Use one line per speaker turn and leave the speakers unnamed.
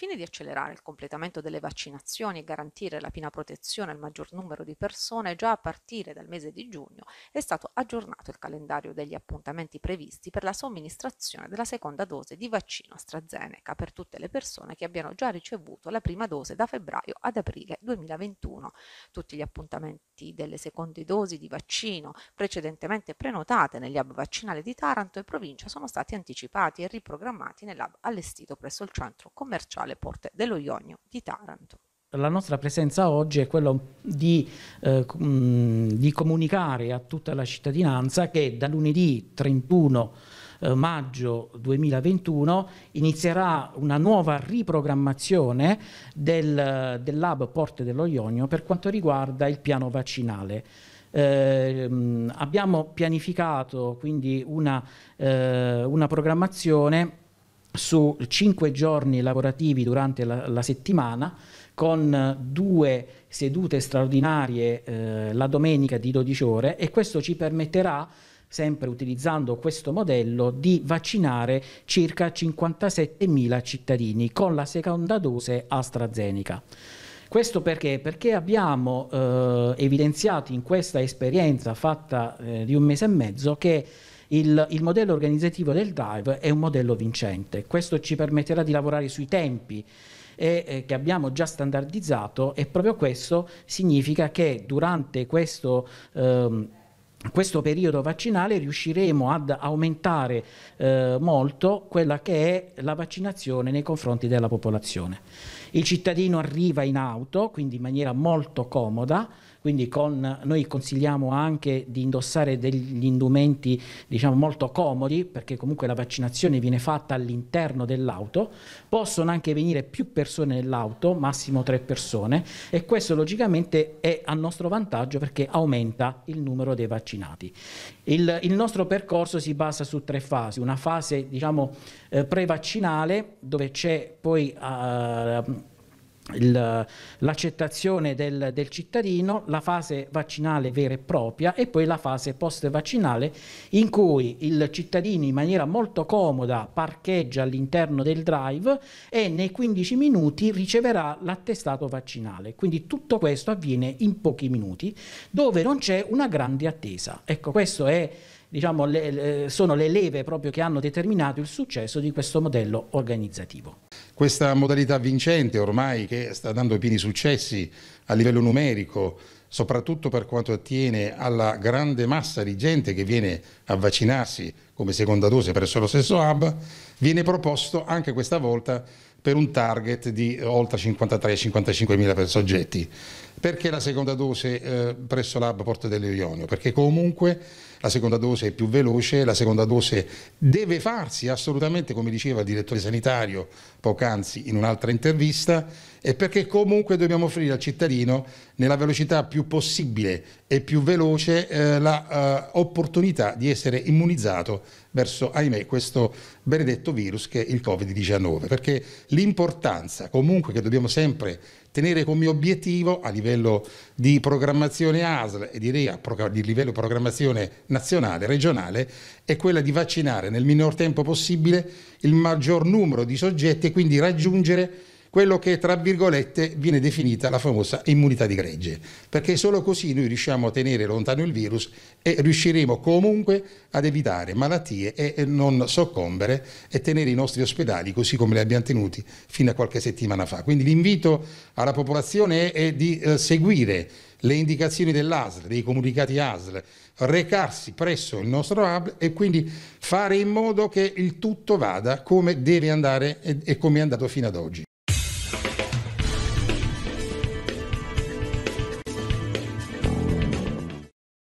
fine di accelerare il completamento delle vaccinazioni e garantire la piena protezione al maggior numero di persone, già a partire dal mese di giugno è stato aggiornato il calendario degli appuntamenti previsti per la somministrazione della seconda dose di vaccino AstraZeneca per tutte le persone che abbiano già ricevuto la prima dose da febbraio ad aprile 2021. Tutti gli appuntamenti delle seconde dosi di vaccino precedentemente prenotate negli hub vaccinali di Taranto e provincia sono stati anticipati e riprogrammati nell'hub allestito presso il centro commerciale alle porte dello Ionio di Taranto
la nostra presenza oggi è quella di, eh, di, comunicare a tutta la cittadinanza che da lunedì 31 eh, maggio 2021 inizierà una nuova riprogrammazione del, del Lab Porte dello Ionio per quanto riguarda il piano vaccinale. Eh, abbiamo pianificato quindi una, eh, una programmazione su cinque giorni lavorativi durante la, la settimana con due sedute straordinarie eh, la domenica di 12 ore e questo ci permetterà sempre utilizzando questo modello, di vaccinare circa 57.000 cittadini con la seconda dose AstraZeneca. Questo perché? Perché abbiamo eh, evidenziato in questa esperienza fatta eh, di un mese e mezzo che il, il modello organizzativo del drive è un modello vincente. Questo ci permetterà di lavorare sui tempi eh, eh, che abbiamo già standardizzato e proprio questo significa che durante questo, ehm, questo periodo vaccinale riusciremo ad aumentare eh, molto quella che è la vaccinazione nei confronti della popolazione. Il cittadino arriva in auto, quindi in maniera molto comoda, quindi con, noi consigliamo anche di indossare degli indumenti diciamo, molto comodi perché comunque la vaccinazione viene fatta all'interno dell'auto, possono anche venire più persone nell'auto, massimo tre persone e questo logicamente è a nostro vantaggio perché aumenta il numero dei vaccinati. Il, il nostro percorso si basa su tre fasi, una fase diciamo, eh, prevaccinale dove c'è poi eh, il, l'accettazione del, del, cittadino, la fase vaccinale vera e propria e poi la fase post-vaccinale in cui il cittadino in maniera molto comoda parcheggia all'interno del drive e nei 15 minuti riceverà l'attestato vaccinale. Quindi tutto questo avviene in pochi minuti dove non c'è una grande attesa. Ecco, questo è diciamo, le, le, sono le leve proprio che hanno determinato il successo di questo modello
organizzativo questa modalità vincente ormai che sta dando pieni successi a livello numerico, soprattutto per quanto attiene alla grande massa di gente che viene a vaccinarsi come seconda dose presso lo stesso hub, viene proposto anche questa volta per un target di oltre 53-55 mila soggetti. Perché la seconda dose eh, presso l'hub Porto dell'Irionio? Perché comunque la seconda dose è più veloce, la seconda dose deve farsi assolutamente, come diceva il direttore sanitario poc'anzi in un'altra intervista, e perché comunque dobbiamo offrire al cittadino nella velocità più possibile e più veloce eh, l'opportunità eh, di essere immunizzato verso, ahimè, questo benedetto virus che è il Covid-19, perché l'importanza comunque che dobbiamo sempre tenere come obiettivo a livello di programmazione ASL e direi a di livello programmazione nazionale, regionale, è quella di vaccinare nel minor tempo possibile il maggior numero di soggetti e quindi raggiungere quello che tra virgolette viene definita la famosa immunità di gregge, perché solo così noi riusciamo a tenere lontano il virus e riusciremo comunque ad evitare malattie e non soccombere e tenere i nostri ospedali così come li abbiamo tenuti fino a qualche settimana fa. Quindi l'invito alla popolazione è di eh, seguire le indicazioni dell'ASL, dei comunicati ASL, recarsi presso il nostro hub e quindi fare in modo che il tutto vada come deve andare e come è andato fino ad oggi.